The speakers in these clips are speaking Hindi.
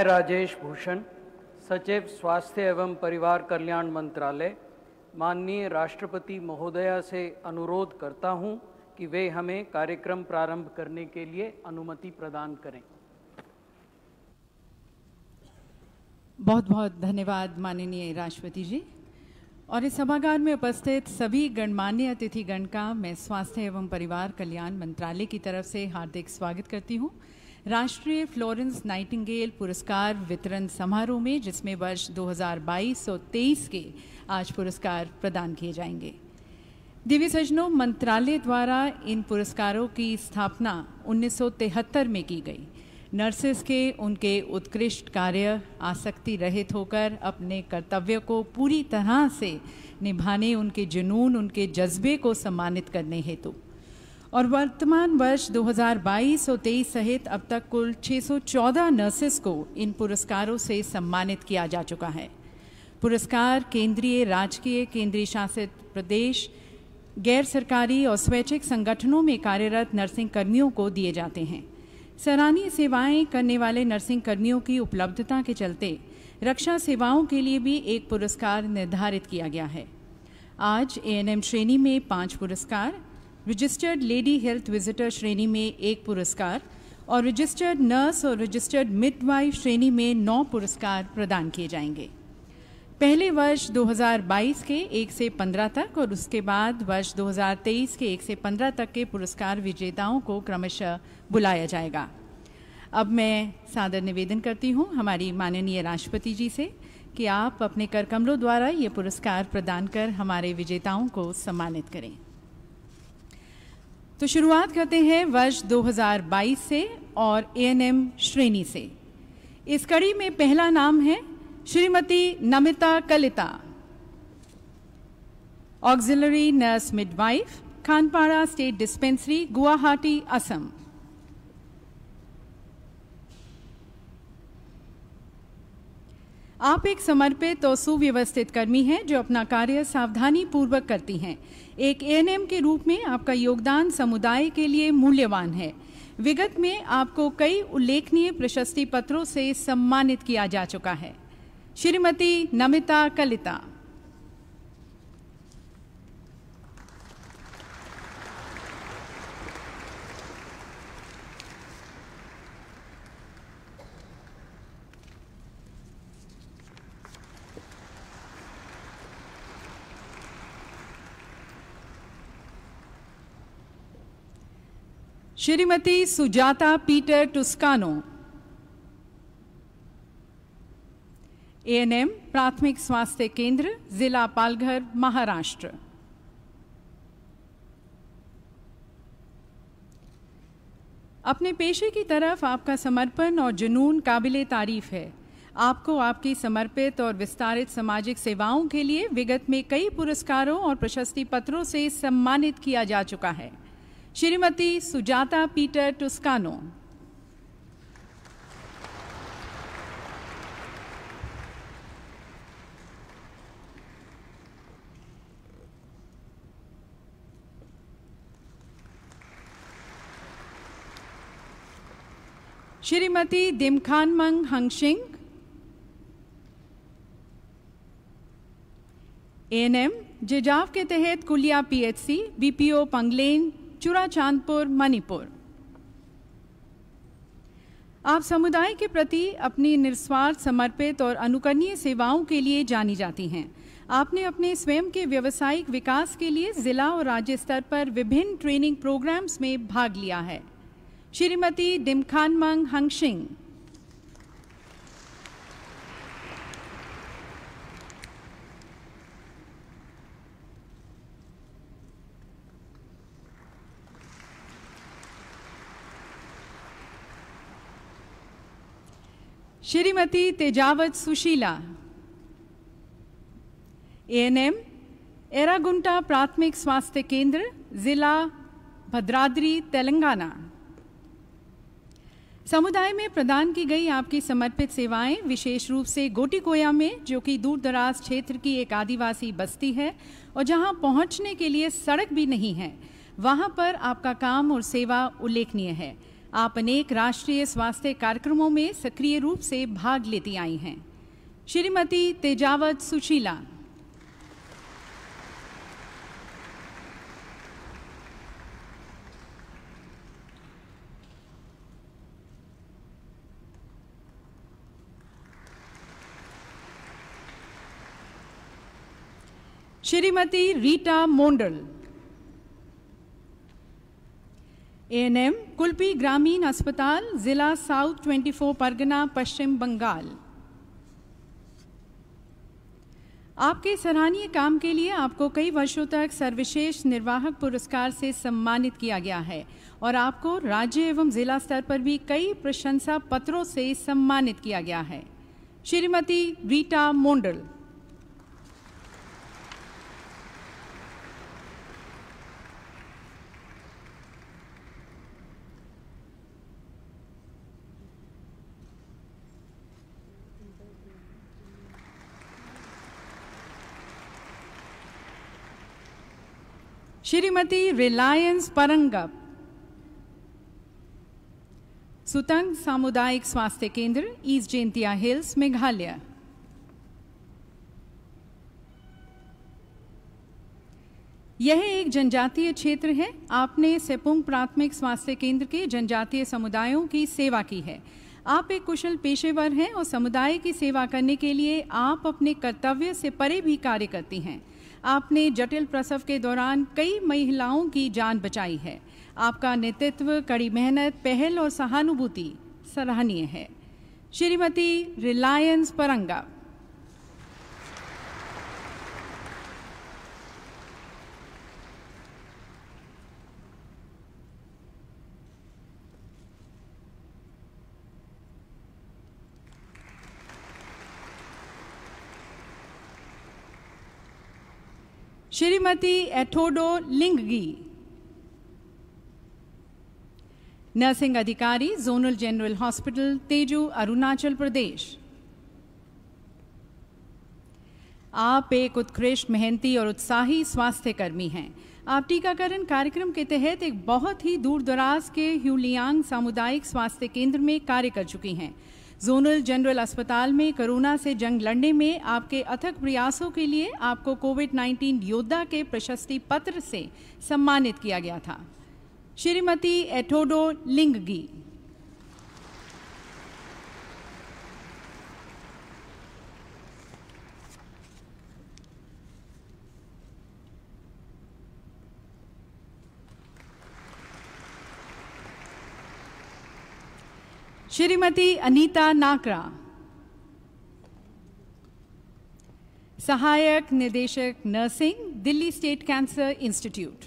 मैं राजेश भूषण सचिव स्वास्थ्य एवं परिवार कल्याण मंत्रालय माननीय राष्ट्रपति महोदया से अनुरोध करता हूं कि वे हमें कार्यक्रम प्रारंभ करने के लिए अनुमति प्रदान करें बहुत बहुत धन्यवाद माननीय राष्ट्रपति जी और इस सभागार में उपस्थित सभी गणमान्य अतिथिगण का मैं स्वास्थ्य एवं परिवार कल्याण मंत्रालय की तरफ से हार्दिक स्वागत करती हूँ राष्ट्रीय फ्लोरेंस नाइटिंगेल पुरस्कार वितरण समारोह में जिसमें वर्ष 2022 और 23 के आज पुरस्कार प्रदान किए जाएंगे दिव्य सजनों मंत्रालय द्वारा इन पुरस्कारों की स्थापना 1973 में की गई नर्सेस के उनके उत्कृष्ट कार्य आसक्ति रहित होकर अपने कर्तव्य को पूरी तरह से निभाने उनके जुनून उनके जज्बे को सम्मानित करने हेतु और वर्तमान वर्ष 2022 और तेईस सहित अब तक कुल 614 नर्सेस को इन पुरस्कारों से सम्मानित किया जा चुका है पुरस्कार केंद्रीय राजकीय केंद्रीय शासित प्रदेश गैर सरकारी और स्वैच्छिक संगठनों में कार्यरत नर्सिंग कर्मियों को दिए जाते हैं सराहनीय सेवाएं करने वाले नर्सिंग कर्मियों की उपलब्धता के चलते रक्षा सेवाओं के लिए भी एक पुरस्कार निर्धारित किया गया है आज एएनएम श्रेणी में पांच पुरस्कार रजिस्टर्ड लेडी हेल्थ विजिटर श्रेणी में एक पुरस्कार और रजिस्टर्ड नर्स और रजिस्टर्ड मिडवाइफ श्रेणी में नौ पुरस्कार प्रदान किए जाएंगे पहले वर्ष 2022 के 1 से 15 तक और उसके बाद वर्ष 2023 के 1 से 15 तक के पुरस्कार विजेताओं को क्रमशः बुलाया जाएगा अब मैं सादर निवेदन करती हूँ हमारी माननीय राष्ट्रपति जी से कि आप अपने कर कमलों द्वारा ये पुरस्कार प्रदान कर हमारे विजेताओं को सम्मानित करें तो शुरुआत करते हैं वर्ष 2022 से और ए श्रेणी से इस कड़ी में पहला नाम है Shrimati Namita Kalita auxiliary nurse midwife Khanapara state dispensary Guwahati Assam आप एक समर्पित और सुव्यवस्थित कर्मी हैं जो अपना कार्य सावधानी पूर्वक करती हैं एक ए के रूप में आपका योगदान समुदाय के लिए मूल्यवान है विगत में आपको कई उल्लेखनीय प्रशस्ति पत्रों से सम्मानित किया जा चुका है श्रीमती नमिता कलिता श्रीमती सुजाता पीटर टुस्कानो एएनएम प्राथमिक स्वास्थ्य केंद्र जिला पालघर महाराष्ट्र अपने पेशे की तरफ आपका समर्पण और जुनून काबिल तारीफ है आपको आपकी समर्पित और विस्तारित सामाजिक सेवाओं के लिए विगत में कई पुरस्कारों और प्रशस्ति पत्रों से सम्मानित किया जा चुका है श्रीमती सुजाता पीटर टुस्कानो श्रीमती दिमखान मंग हंगशिंग एएनएम जिजाव के तहत कुलिया पीएचसी बीपीओ पंगलेन चुराचांदपुर मणिपुर आप समुदाय के प्रति अपनी निस्वार्थ समर्पित और अनुकरणीय सेवाओं के लिए जानी जाती हैं आपने अपने स्वयं के व्यवसायिक विकास के लिए जिला और राज्य स्तर पर विभिन्न ट्रेनिंग प्रोग्राम्स में भाग लिया है श्रीमती डिमखानमंग हंगशिंग श्रीमती तेजावत सुशीला एएनएम एरागुंटा प्राथमिक स्वास्थ्य केंद्र जिला भद्राद्री तेलंगाना समुदाय में प्रदान की गई आपकी समर्पित सेवाएं विशेष रूप से गोटिकोया में जो कि दूर दराज क्षेत्र की एक आदिवासी बस्ती है और जहां पहुंचने के लिए सड़क भी नहीं है वहां पर आपका काम और सेवा उल्लेखनीय है आप अनेक राष्ट्रीय स्वास्थ्य कार्यक्रमों में सक्रिय रूप से भाग लेती आई हैं श्रीमती तेजावत सुशीला श्रीमती रीटा मोंडल एएनएम कुलपी ग्रामीण अस्पताल जिला साउथ 24 परगना पश्चिम बंगाल आपके सराहनीय काम के लिए आपको कई वर्षों तक सर्वशेष निर्वाहक पुरस्कार से सम्मानित किया गया है और आपको राज्य एवं जिला स्तर पर भी कई प्रशंसा पत्रों से सम्मानित किया गया है श्रीमती रीटा मोंडल श्रीमती रिलायंस परंगप सुतंग सामुदायिक स्वास्थ्य केंद्र ईस्ट जेंतिया हिल्स मेघालय यह एक जनजातीय क्षेत्र है आपने सेपुंग प्राथमिक स्वास्थ्य केंद्र के जनजातीय समुदायों की सेवा की है आप एक कुशल पेशेवर हैं और समुदाय की सेवा करने के लिए आप अपने कर्तव्य से परे भी कार्य करती हैं आपने जटिल प्रसव के दौरान कई महिलाओं की जान बचाई है आपका नेतृत्व कड़ी मेहनत पहल और सहानुभूति सराहनीय है श्रीमती रिलायंस परंगा श्रीमती एथोडो लिंगगी नर्सिंग अधिकारी zonal general hospital Tezu Arunachal Pradesh आप एक उत्कृष्ट मेहनती और उत्साही स्वास्थ्य कर्मी हैं आप टीकाकरण कार्यक्रम के तहत एक बहुत ही दूर दराज के ह्यूलियांग सामुदायिक स्वास्थ्य केंद्र में कार्य कर चुकी हैं जोनल जनरल अस्पताल में कोरोना से जंग लड़ने में आपके अथक प्रयासों के लिए आपको कोविड 19 योद्धा के प्रशस्ति पत्र से सम्मानित किया गया था श्रीमती एथोडो लिंगगी श्रीमती अनीता नाकरा सहायक निदेशक nursing Delhi state cancer institute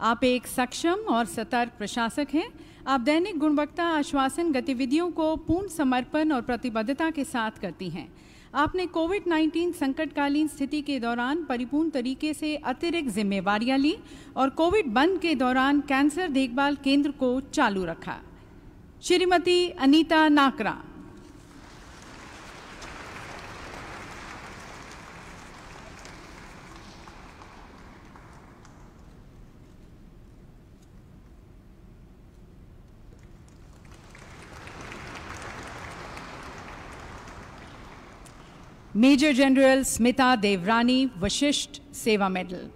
आप एक सक्षम और सतर्क प्रशासक हैं आप दैनिक गुणवत्ता आश्वासन गतिविधियों को पूर्ण समर्पण और प्रतिबद्धता के साथ करती हैं आपने कोविड 19 संकटकालीन स्थिति के दौरान परिपूर्ण तरीके से अतिरिक्त जिम्मेवारियां ली और कोविड बंद के दौरान कैंसर देखभाल केंद्र को चालू रखा श्रीमती अनीता नाकरा मेजर जनरल स्मिता देवरानी वशिष्ठ सेवा मेडल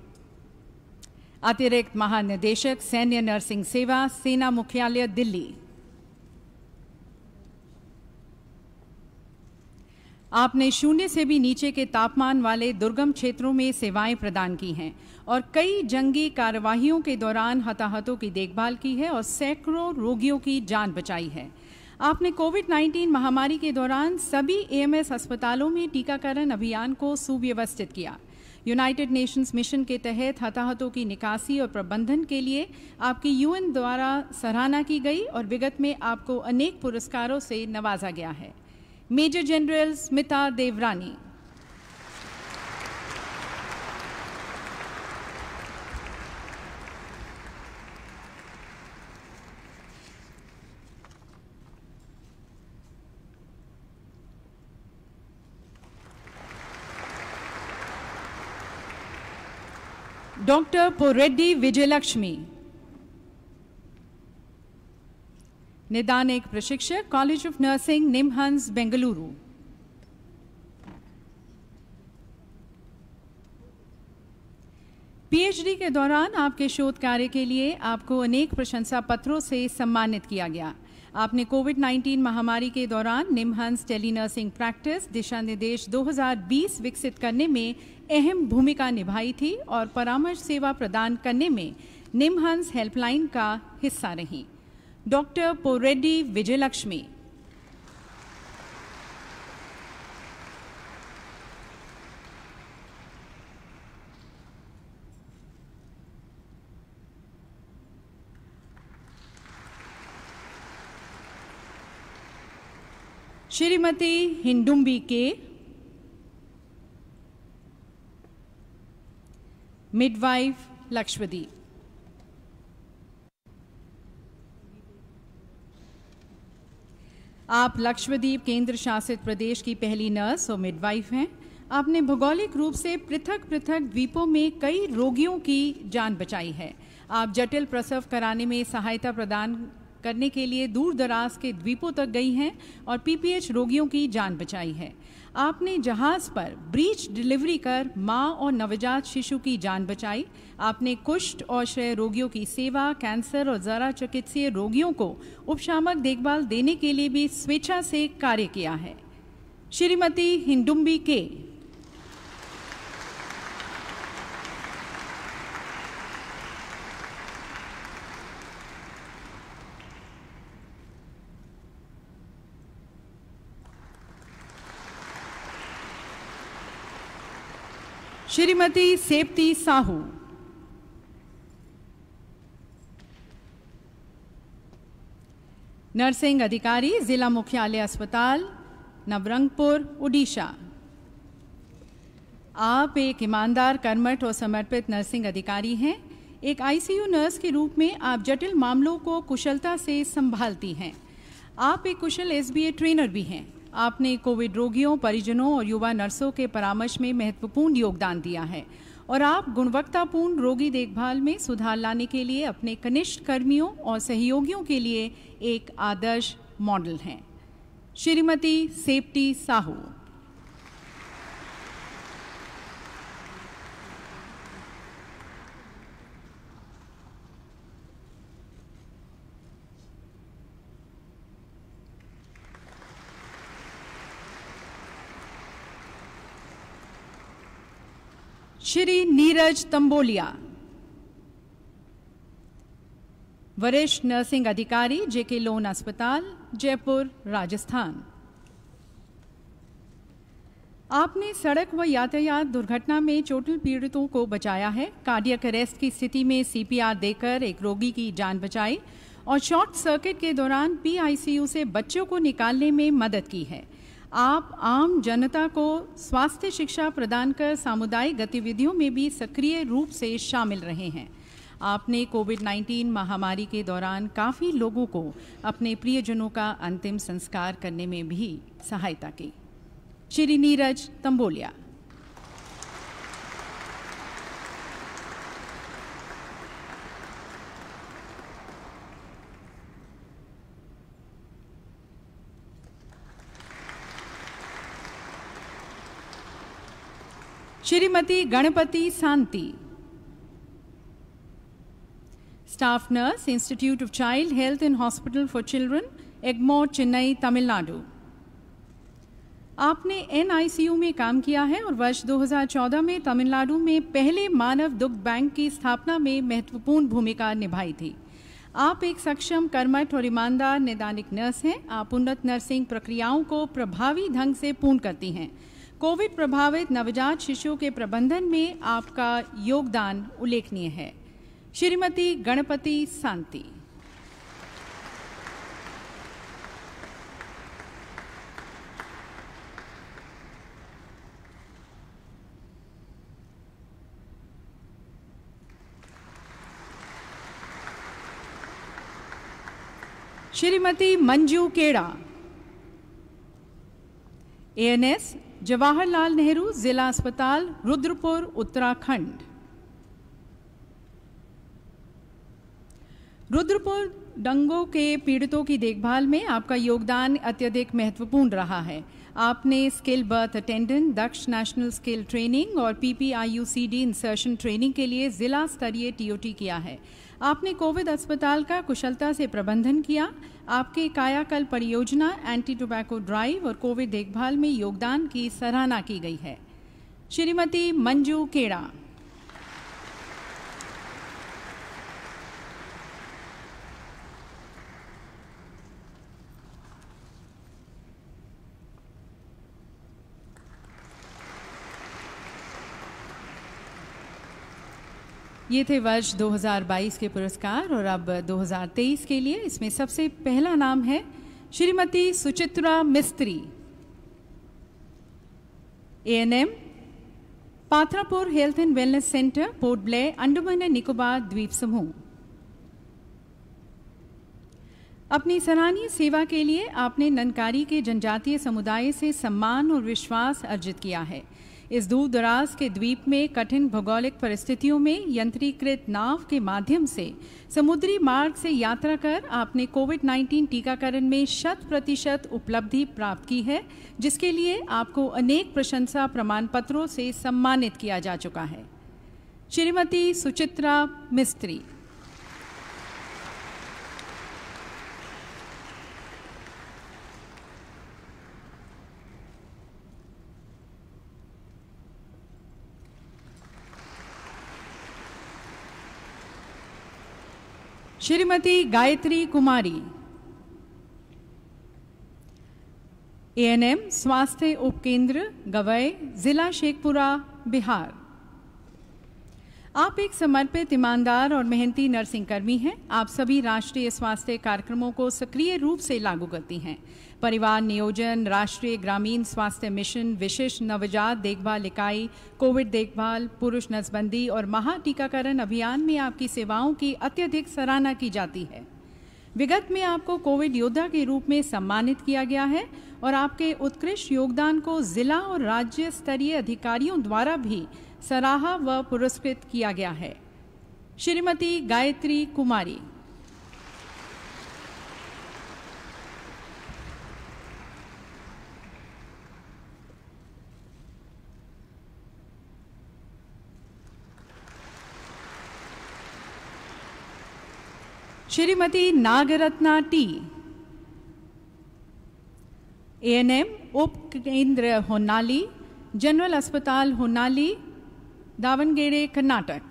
अतिरिक्त महानिदेशक सैन्य नर्सिंग सेवा सेना मुख्यालय दिल्ली आपने शून्य से भी नीचे के तापमान वाले दुर्गम क्षेत्रों में सेवाएं प्रदान की हैं और कई जंगी कार्यवाहियों के दौरान हताहतों की देखभाल की है और सैकड़ों रोगियों की जान बचाई है आपने कोविड 19 महामारी के दौरान सभी एएमएस अस्पतालों में टीकाकरण अभियान को सुव्यवस्थित किया यूनाइटेड नेशंस मिशन के तहत हताहतों की निकासी और प्रबंधन के लिए आपकी यूएन द्वारा सराहना की गई और विगत में आपको अनेक पुरस्कारों से नवाजा गया है मेजर जनरल स्मिता देवरानी Dr. पोरेड्डी Vijayalakshmi. निदान एक प्रशिक्षक college of nursing NIMHANS Bengaluru PhD के दौरान आपके शोध कार्य के लिए आपको अनेक प्रशंसा पत्रों से सम्मानित किया गया आपने कोविड 19 महामारी के दौरान निमहंस टेली नर्सिंग प्रैक्टिस दिशा निर्देश 2020 विकसित करने में अहम भूमिका निभाई थी और परामर्श सेवा प्रदान करने में निमहंस हेल्पलाइन का हिस्सा रही डॉक्टर पोरेड्डी विजयलक्ष्मी श्रीमती हिंडुम्बी के मिडवाइफ लक्ष्मदीप आप लक्ष्मदीप केंद्र शासित प्रदेश की पहली नर्स और मिडवाइफ हैं आपने भौगोलिक रूप से पृथक पृथक द्वीपों में कई रोगियों की जान बचाई है आप जटिल प्रसव कराने में सहायता प्रदान करने के लिए दूर दराज के द्वीपों तक गई हैं और पीपीएच रोगियों की जान बचाई है आपने जहाज पर ब्रीच डिलीवरी कर मां और नवजात शिशु की जान बचाई आपने कुष्ठ और क्षय रोगियों की सेवा कैंसर और जरा चिकित्सीय रोगियों को उपशामक देखभाल देने के लिए भी स्वेच्छा से कार्य किया है श्रीमती हिंडुम्बी के श्रीमती सेप्ती साहू नर्सिंग अधिकारी जिला मुख्यालय अस्पताल नवरंगपुर उड़ीसा आप एक ईमानदार कर्मठ और समर्पित नर्सिंग अधिकारी हैं एक आईसीयू नर्स के रूप में आप जटिल मामलों को कुशलता से संभालती हैं आप एक कुशल एसबीए ट्रेनर भी हैं आपने कोविड रोगियों परिजनों और युवा नर्सों के परामर्श में महत्वपूर्ण योगदान दिया है और आप गुणवत्तापूर्ण रोगी देखभाल में सुधार लाने के लिए अपने कनिष्ठ कर्मियों और सहयोगियों के लिए एक आदर्श मॉडल हैं श्रीमती सेप्टी साहू श्री नीरज तंबोलिया वरिष्ठ नर्सिंग अधिकारी जेके लोन अस्पताल जयपुर राजस्थान आपने सड़क व यातायात दुर्घटना में चोटिल पीड़ितों को बचाया है कार्डियक अरेस्ट की स्थिति में सीपीआर देकर एक रोगी की जान बचाई और शॉर्ट सर्किट के दौरान पीआईसीयू से बच्चों को निकालने में मदद की है आप आम जनता को स्वास्थ्य शिक्षा प्रदान कर सामुदायिक गतिविधियों में भी सक्रिय रूप से शामिल रहे हैं आपने कोविड 19 महामारी के दौरान काफ़ी लोगों को अपने प्रियजनों का अंतिम संस्कार करने में भी सहायता की Shri Neeraj Tamboliya Shrimati Ganapathi Shanti staff nurse institute of child health and hospital for children Egmore Chennai Tamil Nadu आपने एनआईसीयू में काम किया है और वर्ष 2014 में तमिलनाडु में पहले मानव दुग्ध बैंक की स्थापना में महत्वपूर्ण भूमिका निभाई थी आप एक सक्षम कर्मठ और ईमानदार नैदानिक नर्स हैं आप उन्नत नर्सिंग प्रक्रियाओं को प्रभावी ढंग से पूर्ण करती हैं कोविड प्रभावित नवजात शिशुओं के प्रबंधन में आपका योगदान उल्लेखनीय है श्रीमती गणपति शांति श्रीमती मंजू केड़ा एएनएस जवाहरलाल नेहरू जिला अस्पताल रुद्रपुर उत्तराखंड रुद्रपुर डंगों के पीड़ितों की देखभाल में आपका योगदान अत्यधिक महत्वपूर्ण रहा है आपने skill birth attendant Daksh national skill training और पीपीआईयूसीडी इंसर्शन ट्रेनिंग के लिए जिला स्तरीय टीओटी किया है आपने कोविड अस्पताल का कुशलता से प्रबंधन किया आपके कायाकल्प परियोजना एंटी टोबैको ड्राइव और कोविड देखभाल में योगदान की सराहना की गई है श्रीमती मंजू केड़ा ये थे वर्ष 2022 के पुरस्कार और अब 2023 के लिए इसमें सबसे पहला नाम है Shrimati Suchitra Mistry A N M Patharapur health and wellness centre Port Blair Andaman and Nicobar द्वीप समूह अपनी सराहनीय सेवा के लिए आपने ननकारी के जनजातीय समुदाय से सम्मान और विश्वास अर्जित किया है इस दूर दराज के द्वीप में कठिन भौगोलिक परिस्थितियों में यंत्रीकृत नाव के माध्यम से समुद्री मार्ग से यात्रा कर आपने कोविड 19 टीकाकरण में शत प्रतिशत उपलब्धि प्राप्त की है जिसके लिए आपको अनेक प्रशंसा प्रमाण पत्रों से सम्मानित किया जा चुका है श्रीमती सुचित्रा मिस्त्री श्रीमती गायत्री कुमारी एएनएम स्वास्थ्य उपकेंद्र गवई जिला शेखपुरा बिहार आप एक समर्पित ईमानदार और मेहनती नर्सिंग कर्मी हैं आप सभी राष्ट्रीय स्वास्थ्य कार्यक्रमों को सक्रिय रूप से लागू करती हैं परिवार नियोजन राष्ट्रीय ग्रामीण स्वास्थ्य मिशन विशेष नवजात देखभाल इकाई कोविड देखभाल पुरुष नसबंदी और महा टीकाकरण अभियान में आपकी सेवाओं की अत्यधिक सराहना की जाती है विगत में आपको कोविड योद्धा के रूप में सम्मानित किया गया है और आपके उत्कृष्ट योगदान को जिला और राज्य स्तरीय अधिकारियों द्वारा भी सराहा व पुरस्कृत किया गया है श्रीमती गायत्री कुमारी श्रीमती नागरत्ना टी एएनएम उप केंद्र होनाली जनरल अस्पताल होनाली दावनगेड़े कर्नाटक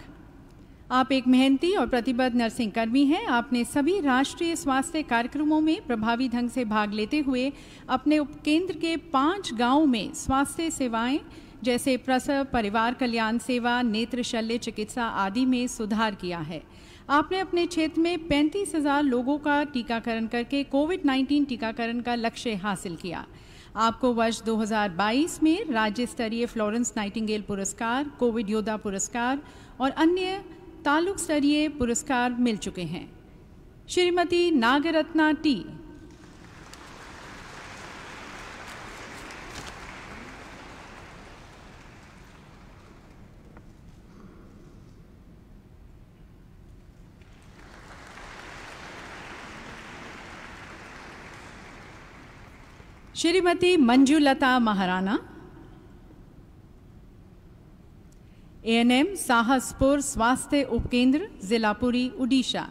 आप एक मेहनती और प्रतिबद्ध नर्सिंग कर्मी हैं आपने सभी राष्ट्रीय स्वास्थ्य कार्यक्रमों में प्रभावी ढंग से भाग लेते हुए अपने उपकेंद्र के पांच गांवों में स्वास्थ्य सेवाएं जैसे प्रसव परिवार कल्याण सेवा नेत्र शल्य चिकित्सा आदि में सुधार किया है आपने अपने क्षेत्र में पैंतीस हजार लोगों का टीकाकरण करके कोविड 19 टीकाकरण का लक्ष्य हासिल किया आपको वर्ष 2022 में राज्य स्तरीय फ्लोरेंस नाइटिंगेल पुरस्कार कोविड योद्धा पुरस्कार और अन्य तालुक स्तरीय पुरस्कार मिल चुके हैं श्रीमती नागरत्ना टी श्रीमती मंजूलता महाराणा एएनएम साहसपुर स्वास्थ्य उपकेंद्र जिलापुरी उड़ीसा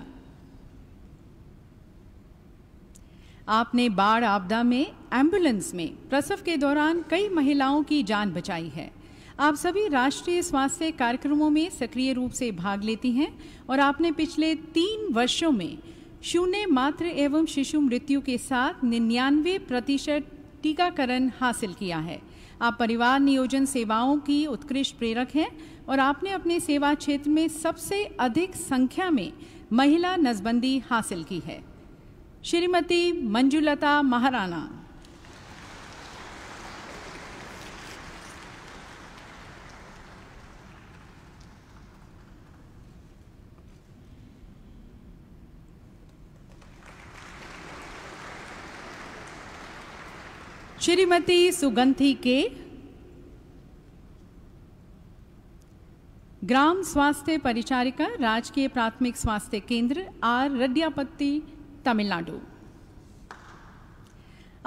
आपने बाढ़ आपदा में एम्बुलेंस में प्रसव के दौरान कई महिलाओं की जान बचाई है आप सभी राष्ट्रीय स्वास्थ्य कार्यक्रमों में सक्रिय रूप से भाग लेती हैं और आपने पिछले तीन वर्षों में शून्य मात्र एवं शिशु मृत्यु के साथ निन्यानवे प्रतिशत टीकाकरण हासिल किया है आप परिवार नियोजन सेवाओं की उत्कृष्ट प्रेरक हैं और आपने अपने सेवा क्षेत्र में सबसे अधिक संख्या में महिला नजबंदी हासिल की है श्रीमती मंजुलता महाराणा श्रीमती सुगंधी के ग्राम स्वास्थ्य परिचारिका राजकीय प्राथमिक स्वास्थ्य केंद्र आर रड्डियापत्ती तमिलनाडु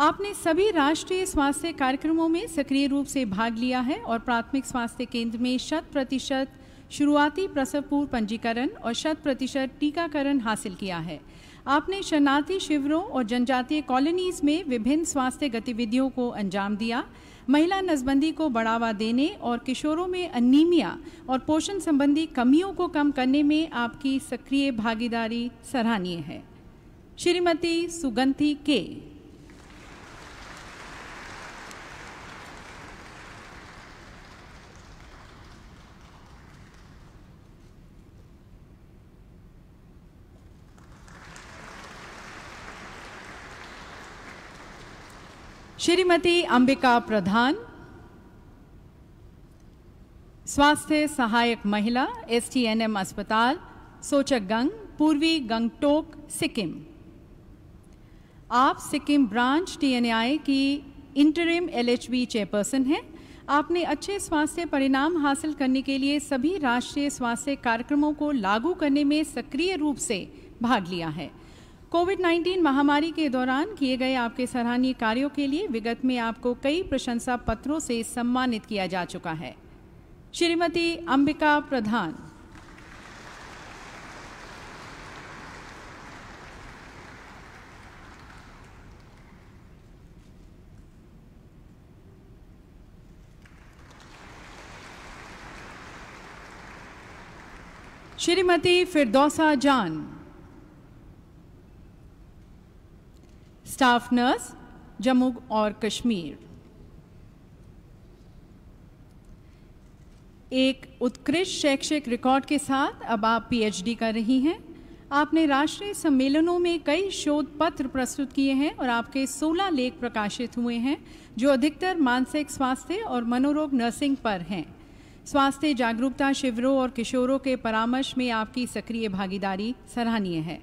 आपने सभी राष्ट्रीय स्वास्थ्य कार्यक्रमों में सक्रिय रूप से भाग लिया है और प्राथमिक स्वास्थ्य केंद्र में शत प्रतिशत शुरुआती प्रसव पूर्व पंजीकरण और शत प्रतिशत टीकाकरण हासिल किया है आपने शरणार्थी शिविरों और जनजातीय कॉलोनीज में विभिन्न स्वास्थ्य गतिविधियों को अंजाम दिया महिला नसबंदी को बढ़ावा देने और किशोरों में अनीमिया और पोषण संबंधी कमियों को कम करने में आपकी सक्रिय भागीदारी सराहनीय है श्रीमती सुगंधी के श्रीमती अंबिका प्रधान स्वास्थ्य सहायक महिला एसटीएनएम अस्पताल सोचक गंग पूर्वी गंगटोक सिक्किम आप सिक्किम ब्रांच टीएनआई की इंटरिम एलएचबी चेयरपर्सन हैं आपने अच्छे स्वास्थ्य परिणाम हासिल करने के लिए सभी राष्ट्रीय स्वास्थ्य कार्यक्रमों को लागू करने में सक्रिय रूप से भाग लिया है कोविड 19 महामारी के दौरान किए गए आपके सराहनीय कार्यों के लिए विगत में आपको कई प्रशंसा पत्रों से सम्मानित किया जा चुका है श्रीमती अंबिका प्रधान श्रीमती फिरदौसा जान स्टाफ नर्स जम्मू और कश्मीर एक उत्कृष्ट शैक्षिक रिकॉर्ड के साथ अब आप पीएचडी कर रही हैं आपने राष्ट्रीय सम्मेलनों में कई शोध पत्र प्रस्तुत किए हैं और आपके 16 लेख प्रकाशित हुए हैं जो अधिकतर मानसिक स्वास्थ्य और मनोरोग नर्सिंग पर हैं स्वास्थ्य जागरूकता शिविरों और किशोरों के परामर्श में आपकी सक्रिय भागीदारी सराहनीय है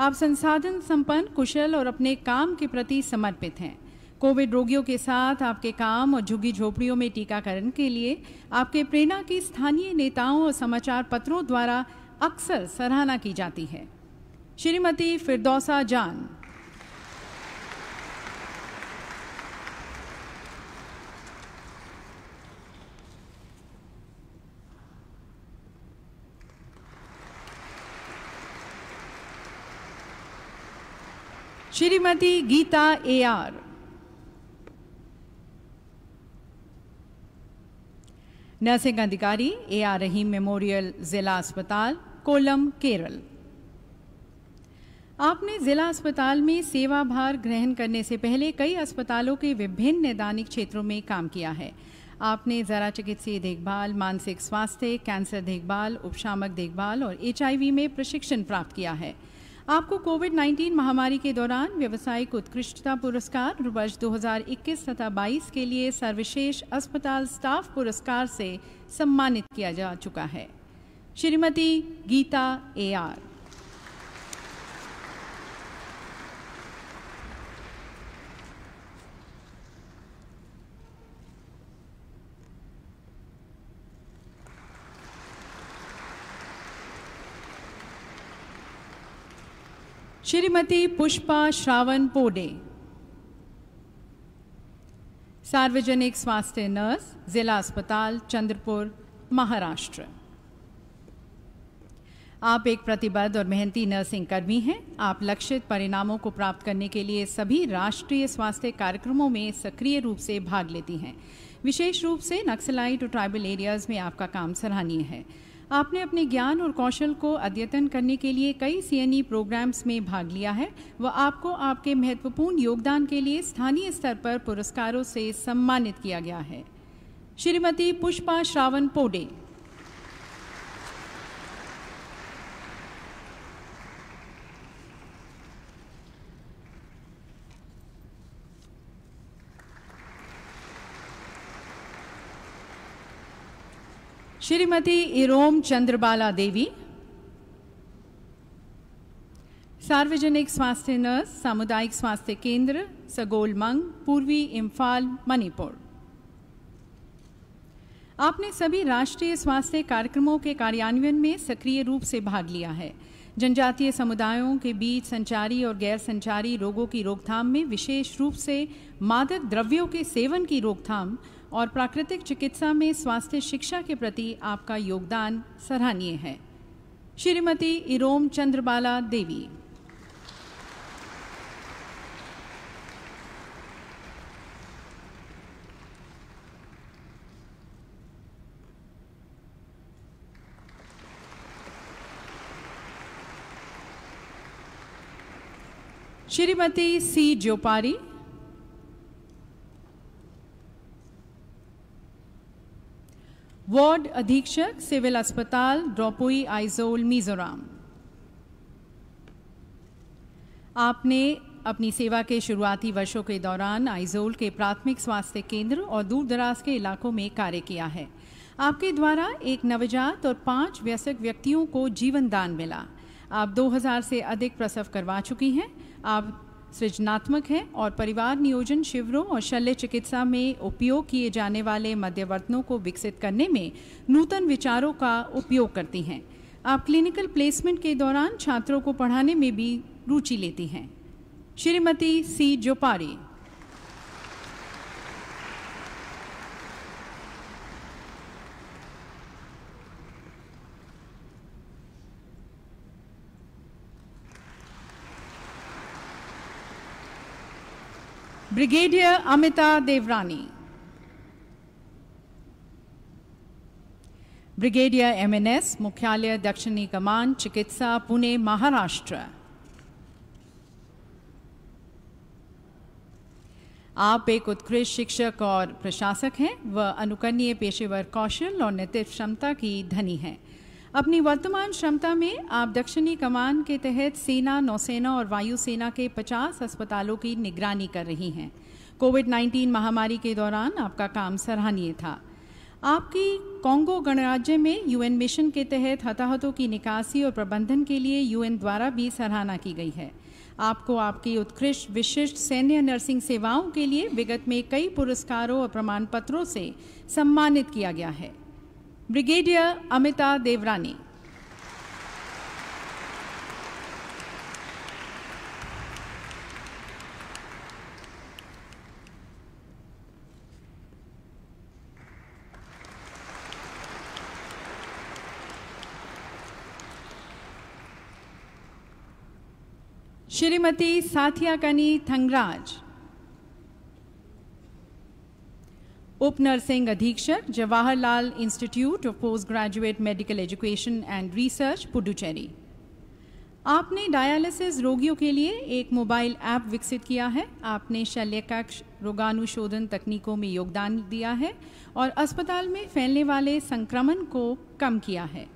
आप संसाधन संपन्न कुशल और अपने काम के प्रति समर्पित हैं कोविड रोगियों के साथ आपके काम और झुग्गी झोपड़ियों में टीकाकरण के लिए आपके प्रेरणा की स्थानीय नेताओं और समाचार पत्रों द्वारा अक्सर सराहना की जाती है Shrimati Firdausa Jan Shrimati Geeta A R nursing अधिकारी ए आर रहीम मेमोरियल जिला अस्पताल कोलम केरल आपने जिला अस्पताल में सेवा भार ग्रहण करने से पहले कई अस्पतालों के विभिन्न नैदानिक क्षेत्रों में काम किया है आपने जरा चिकित्सीय देखभाल मानसिक स्वास्थ्य कैंसर देखभाल उपशामक देखभाल और एचआईवी में प्रशिक्षण प्राप्त किया है आपको कोविड 19 महामारी के दौरान व्यवसायिक उत्कृष्टता पुरस्कार वर्ष 2021 तथा 22 के लिए सर्वश्रेष्ठ अस्पताल स्टाफ पुरस्कार से सम्मानित किया जा चुका है श्रीमती गीता ए आर श्रीमती पुष्पा श्रावण पोडे सार्वजनिक स्वास्थ्य नर्स जिला अस्पताल चंद्रपुर महाराष्ट्र आप एक प्रतिबद्ध और मेहनती नर्सिंग कर्मी हैं आप लक्षित परिणामों को प्राप्त करने के लिए सभी राष्ट्रीय स्वास्थ्य कार्यक्रमों में सक्रिय रूप से भाग लेती हैं विशेष रूप से नक्सलाइट और ट्राइबल एरियाज में आपका काम सराहनीय है आपने अपने ज्ञान और कौशल को अद्यतन करने के लिए कई सीएनई प्रोग्राम्स e में भाग लिया है व आपको आपके महत्वपूर्ण योगदान के लिए स्थानीय स्तर पर पुरस्कारों से सम्मानित किया गया है श्रीमती पुष्पा श्रावण पोडे श्रीमती इरोम चंद्रबाला देवी सार्वजनिक स्वास्थ्य नर्स सामुदायिक स्वास्थ्य केंद्र सगोलमंग पूर्वी इम्फाल मणिपुर आपने सभी राष्ट्रीय स्वास्थ्य कार्यक्रमों के कार्यान्वयन में सक्रिय रूप से भाग लिया है जनजातीय समुदायों के बीच संचारी और गैर संचारी रोगों की रोकथाम में विशेष रूप से मादक द्रव्यों के सेवन की रोकथाम और प्राकृतिक चिकित्सा में स्वास्थ्य शिक्षा के प्रति आपका योगदान सराहनीय है श्रीमती इरोम चंद्रबाला देवी श्रीमती सी ज्योपारी वार्ड अधीक्षक सिविल अस्पताल ड्रोपोई आइजोल मिजोराम आपने अपनी सेवा के शुरुआती वर्षों के दौरान आइजोल के प्राथमिक स्वास्थ्य केंद्र और दूरदराज के इलाकों में कार्य किया है आपके द्वारा एक नवजात और पांच व्यसक व्यक्तियों को जीवन दान मिला आप 2000 से अधिक प्रसव करवा चुकी हैं आप सृजनात्मक हैं और परिवार नियोजन शिविरों और शल्य चिकित्सा में उपयोग किए जाने वाले मध्यवर्तनों को विकसित करने में नूतन विचारों का उपयोग करती हैं आप क्लिनिकल प्लेसमेंट के दौरान छात्रों को पढ़ाने में भी रुचि लेती हैं Shrimati C Jopari Brigadier Amita Devrani. Brigadier MNS मुख्यालय दक्षिणी कमान चिकित्सा पुणे महाराष्ट्र आप एक उत्कृष्ट शिक्षक और प्रशासक हैं व अनुकरणीय पेशेवर कौशल और नेतृत्व क्षमता की धनी हैं अपनी वर्तमान क्षमता में आप दक्षिणी कमान के तहत सेना नौसेना और वायुसेना के 50 अस्पतालों की निगरानी कर रही हैं कोविड 19 महामारी के दौरान आपका काम सराहनीय था आपकी कांगो गणराज्य में यूएन मिशन के तहत हताहतों की निकासी और प्रबंधन के लिए यूएन द्वारा भी सराहना की गई है आपको आपकी उत्कृष्ट विशिष्ट सैन्य नर्सिंग सेवाओं के लिए विगत में कई पुरस्कारों और प्रमाण पत्रों से सम्मानित किया गया है ब्रिगेडियर अमिता देवरानी श्रीमती साथिया कनी थंगराज उप नर्सिंग अधीक्षक Jawaharlal institute of post graduate medical education and research Puducherry आपने डायलिसिस रोगियों के लिए एक मोबाइल ऐप विकसित किया है आपने शल्यकक्ष रोगानुशोधन तकनीकों में योगदान दिया है और अस्पताल में फैलने वाले संक्रमण को कम किया है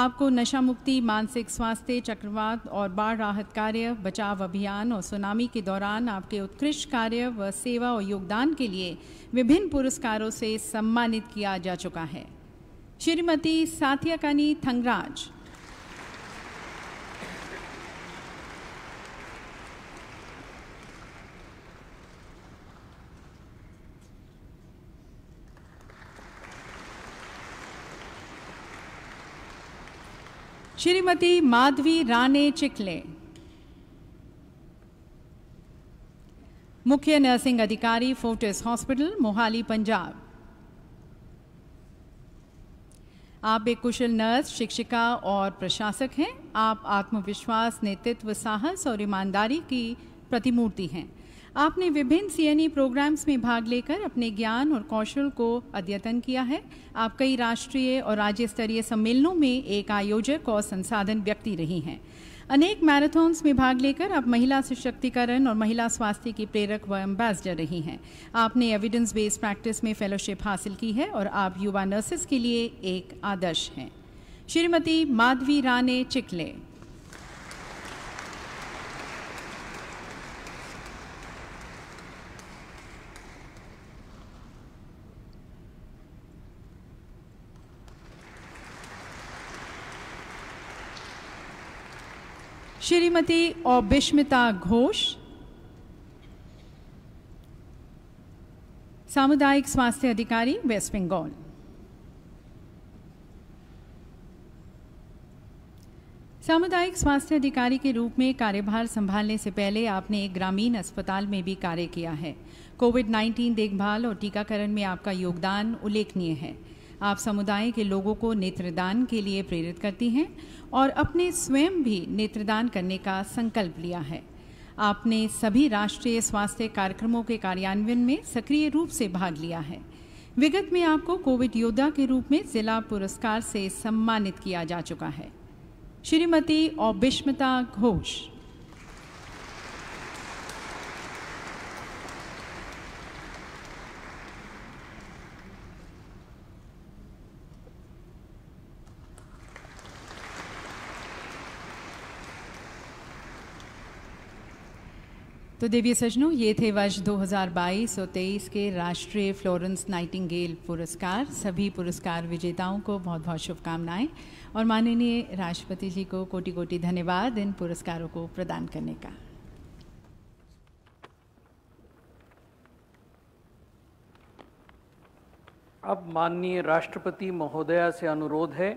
आपको नशा मुक्ति मानसिक स्वास्थ्य चक्रवात और बाढ़ राहत कार्य बचाव अभियान और सुनामी के दौरान आपके उत्कृष्ट कार्य व सेवा और योगदान के लिए विभिन्न पुरस्कारों से सम्मानित किया जा चुका है श्रीमती कानी थंगराज श्रीमती माधवी राणे चिकले मुख्य नर्सिंग अधिकारी फोर्टिस हॉस्पिटल मोहाली पंजाब आप एक कुशल नर्स शिक्षिका और प्रशासक हैं आप आत्मविश्वास नेतृत्व साहस और ईमानदारी की प्रतिमूर्ति हैं आपने विभिन्न सीएनई प्रोग्राम्स e में भाग लेकर अपने ज्ञान और कौशल को अद्यतन किया है आप कई राष्ट्रीय और राज्य स्तरीय सम्मेलनों में एक आयोजक और संसाधन व्यक्ति रही हैं अनेक मैराथन्स में भाग लेकर आप महिला सशक्तिकरण और महिला स्वास्थ्य की प्रेरक व एम्बेसडर रही हैं आपने एविडेंस बेस्ड प्रैक्टिस में फेलोशिप हासिल की है और आप युवा नर्सेस के लिए एक आदर्श हैं श्रीमती माधवी राणे चिकले श्रीमती औबिश्मिता घोष सामुदायिक स्वास्थ्य अधिकारी वेस्ट बंगाल सामुदायिक स्वास्थ्य अधिकारी के रूप में कार्यभार संभालने से पहले आपने एक ग्रामीण अस्पताल में भी कार्य किया है कोविड 19 देखभाल और टीकाकरण में आपका योगदान उल्लेखनीय है आप समुदाय के लोगों को नेत्रदान के लिए प्रेरित करती हैं और अपने स्वयं भी नेत्रदान करने का संकल्प लिया है आपने सभी राष्ट्रीय स्वास्थ्य कार्यक्रमों के कार्यान्वयन में सक्रिय रूप से भाग लिया है विगत में आपको कोविड योद्धा के रूप में जिला पुरस्कार से सम्मानित किया जा चुका है श्रीमती औबिष्मता घोष तो देवी सजनो ये थे वर्ष 2022 और 23 के राष्ट्रीय फ्लोरेंस नाइटिंगेल पुरस्कार सभी पुरस्कार विजेताओं को बहुत बहुत शुभकामनाएं और माननीय राष्ट्रपति जी को कोटि कोटि धन्यवाद इन पुरस्कारों को प्रदान करने का अब माननीय राष्ट्रपति महोदया से अनुरोध है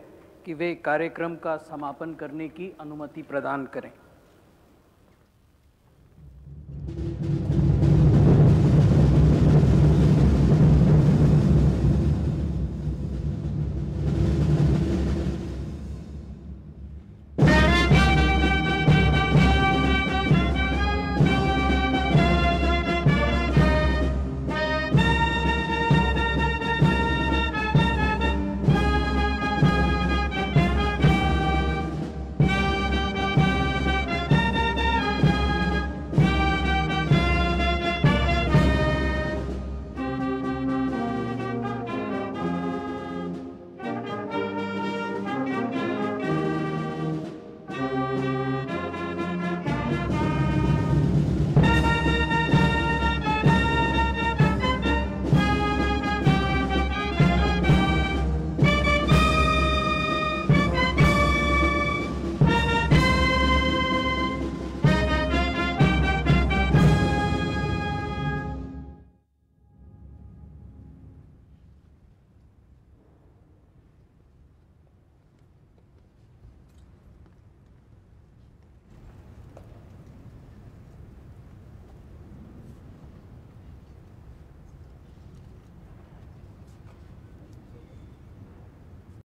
कि वे कार्यक्रम का समापन करने की अनुमति प्रदान करें